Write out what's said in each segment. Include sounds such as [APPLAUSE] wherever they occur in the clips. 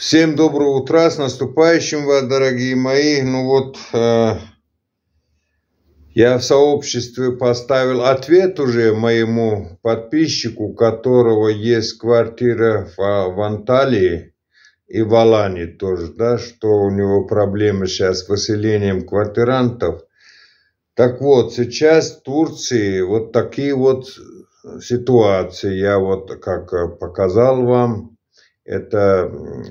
Всем доброго утра, с наступающим вас, дорогие мои. Ну вот, э, я в сообществе поставил ответ уже моему подписчику, у которого есть квартира в, а, в Анталии и в Алане тоже, да, что у него проблемы сейчас с выселением квартирантов. Так вот, сейчас в Турции вот такие вот ситуации, я вот как э, показал вам, это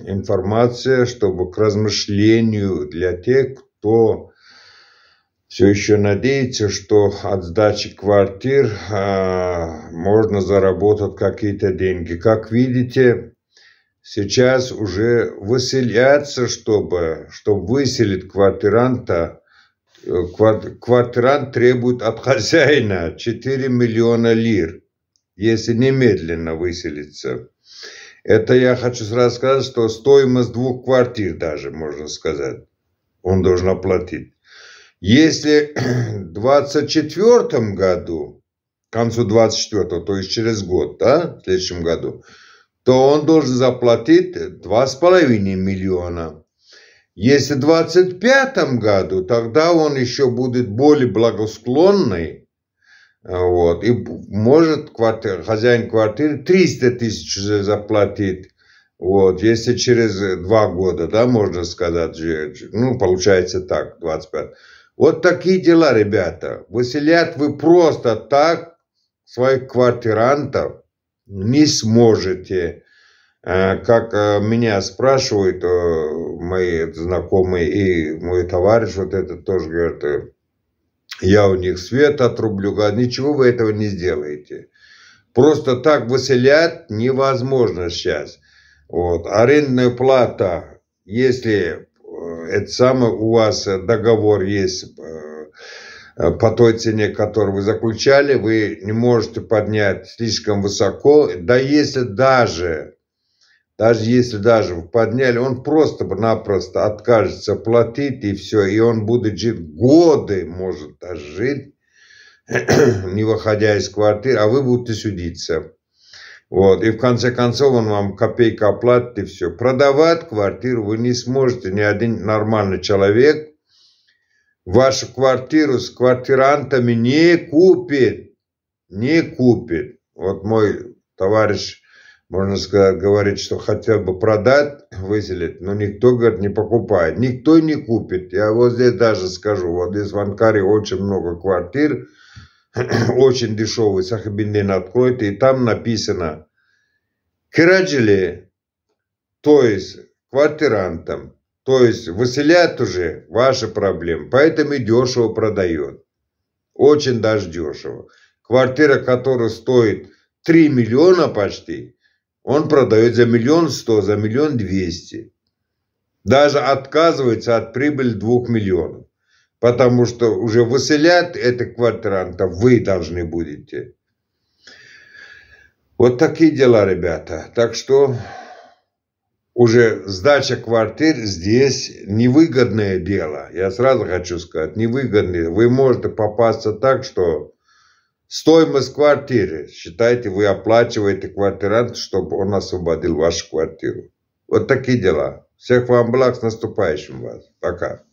информация, чтобы к размышлению для тех, кто все еще надеется, что от сдачи квартир а, можно заработать какие-то деньги. Как видите, сейчас уже выселяться, чтобы, чтобы выселить квартиранта, э, квартирант требует от хозяина 4 миллиона лир, если немедленно выселиться. Это я хочу сразу сказать, что стоимость двух квартир даже, можно сказать, он должен оплатить. Если [CLEARS THROAT] в 2024 году, к концу 2024, то есть через год, да, в следующем году, то он должен заплатить 2,5 миллиона. Если в 2025 году, тогда он еще будет более благосклонный вот. И может квартир, хозяин квартиры 300 тысяч уже заплатить. Вот, если через э, два года, да, можно сказать, ну, получается так, 25. Вот такие дела, ребята. Выселять вы просто так своих квартирантов не сможете. А, как э, меня спрашивают э, мои знакомые и мой товарищ, вот этот тоже говорит, я у них свет отрублю, ничего вы этого не сделаете. Просто так выселять невозможно сейчас. Вот. Арендная плата, если э, это самое у вас договор есть э, по той цене, которую вы заключали, вы не можете поднять слишком высоко. Да если даже даже если даже подняли, он просто-напросто откажется платить и все. И он будет жить годы, может даже жить, [CLEARS THROAT] не выходя из квартиры, а вы будете судиться. Вот. И в конце концов он вам копейка оплатит и все. Продавать квартиру вы не сможете, ни один нормальный человек вашу квартиру с квартирантами не купит. Не купит. Вот мой товарищ можно сказать, говорит, что хотел бы продать, выселить, но никто, говорит, не покупает. Никто не купит. Я вот здесь даже скажу, вот здесь в Анкаре очень много квартир, [CLEARS THROAT] очень дешевый, Сахабиндин откройте, и там написано «Кираджили», то есть квартирантам, то есть выселят уже ваши проблемы, поэтому и дешево продает. Очень даже дешево. Квартира, которая стоит 3 миллиона почти – он продает за миллион сто, за миллион двести. Даже отказывается от прибыли двух миллионов. Потому что уже выселят это квартиранта, вы должны будете. Вот такие дела, ребята. Так что уже сдача квартир здесь невыгодное дело. Я сразу хочу сказать, невыгодное. Вы можете попасться так, что Стоимость квартиры. Считайте, вы оплачиваете квартиранту, чтобы он освободил вашу квартиру. Вот такие дела. Всех вам благ, с наступающим вас. Пока.